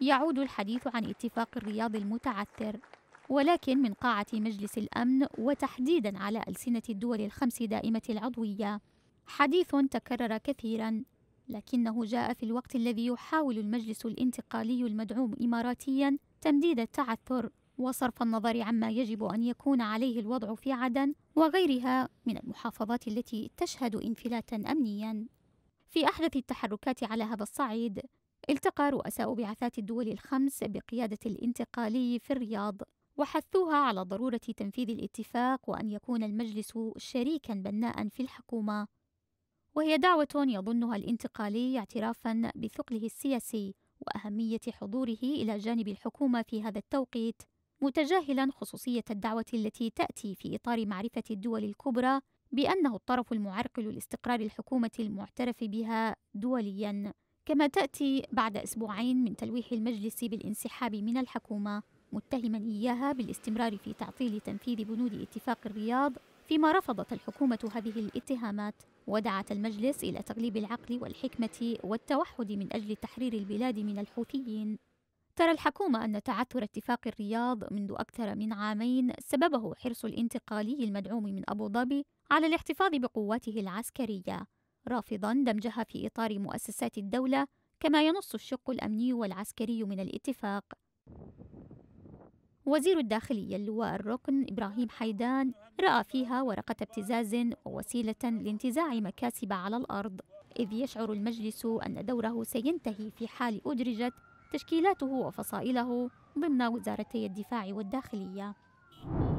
يعود الحديث عن اتفاق الرياض المتعثر ولكن من قاعة مجلس الأمن وتحديدا على ألسنة الدول الخمس دائمة العضوية حديث تكرر كثيرا لكنه جاء في الوقت الذي يحاول المجلس الانتقالي المدعوم إماراتيا تمديد التعثر وصرف النظر عما يجب أن يكون عليه الوضع في عدن وغيرها من المحافظات التي تشهد انفلاتا أمنيا في أحدث التحركات على هذا الصعيد التقى رؤساء بعثات الدول الخمس بقيادة الانتقالي في الرياض وحثوها على ضرورة تنفيذ الاتفاق وأن يكون المجلس شريكا بناء في الحكومة وهي دعوة يظنها الانتقالي اعترافا بثقله السياسي وأهمية حضوره إلى جانب الحكومة في هذا التوقيت متجاهلا خصوصية الدعوة التي تأتي في إطار معرفة الدول الكبرى بأنه الطرف المعرقل لاستقرار الحكومة المعترف بها دوليا كما تأتي بعد أسبوعين من تلويح المجلس بالانسحاب من الحكومة متهما إياها بالاستمرار في تعطيل تنفيذ بنود اتفاق الرياض فيما رفضت الحكومة هذه الاتهامات ودعت المجلس إلى تغليب العقل والحكمة والتوحد من أجل تحرير البلاد من الحوثيين ترى الحكومة أن تعثر اتفاق الرياض منذ أكثر من عامين سببه حرص الانتقالي المدعوم من أبو ظبي على الاحتفاظ بقواته العسكرية رافضا دمجها في إطار مؤسسات الدولة كما ينص الشق الأمني والعسكري من الاتفاق وزير الداخلية اللواء الركن إبراهيم حيدان رأى فيها ورقة ابتزاز ووسيلة لانتزاع مكاسب على الأرض إذ يشعر المجلس أن دوره سينتهي في حال أدرجت تشكيلاته وفصائله ضمن وزارتي الدفاع والداخلية